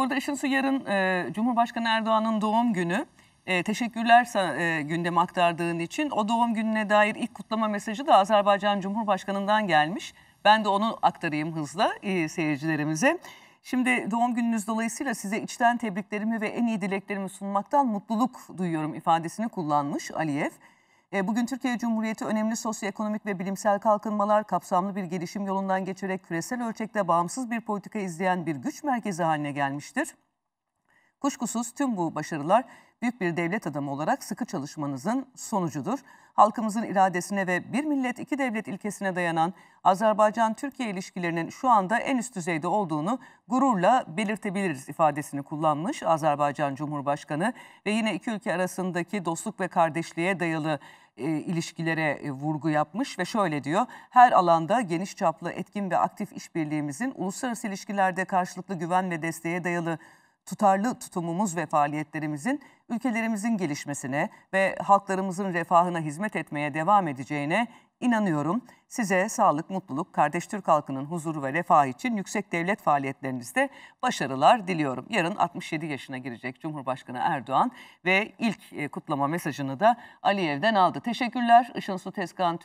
Bu arada Işın yarın e, Cumhurbaşkanı Erdoğan'ın doğum günü. E, teşekkürler e, gündeme aktardığın için. O doğum gününe dair ilk kutlama mesajı da Azerbaycan Cumhurbaşkanı'ndan gelmiş. Ben de onu aktarayım hızla e, seyircilerimize. Şimdi doğum gününüz dolayısıyla size içten tebriklerimi ve en iyi dileklerimi sunmaktan mutluluk duyuyorum ifadesini kullanmış Aliyev. E, bugün Türkiye Cumhuriyeti önemli sosyoekonomik ve bilimsel kalkınmalar kapsamlı bir gelişim yolundan geçerek küresel ölçekte bağımsız bir politika izleyen bir güç merkezi haline gelmiştir. Kuşkusuz tüm bu başarılar büyük bir devlet adamı olarak sıkı çalışmanızın sonucudur. Halkımızın iradesine ve bir millet iki devlet ilkesine dayanan Azerbaycan-Türkiye ilişkilerinin şu anda en üst düzeyde olduğunu gururla belirtebiliriz ifadesini kullanmış Azerbaycan Cumhurbaşkanı ve yine iki ülke arasındaki dostluk ve kardeşliğe dayalı e, ilişkilere e, vurgu yapmış ve şöyle diyor. Her alanda geniş çaplı etkin ve aktif işbirliğimizin uluslararası ilişkilerde karşılıklı güven ve desteğe dayalı tutarlı tutumumuz ve faaliyetlerimizin ülkelerimizin gelişmesine ve halklarımızın refahına hizmet etmeye devam edeceğine inanıyorum. Size sağlık, mutluluk, kardeş Türk halkının huzuru ve refahı için yüksek devlet faaliyetlerinizde başarılar diliyorum. Yarın 67 yaşına girecek Cumhurbaşkanı Erdoğan ve ilk e, kutlama mesajını da Aliyev'den aldı. Teşekkürler. Işın Su Tezkan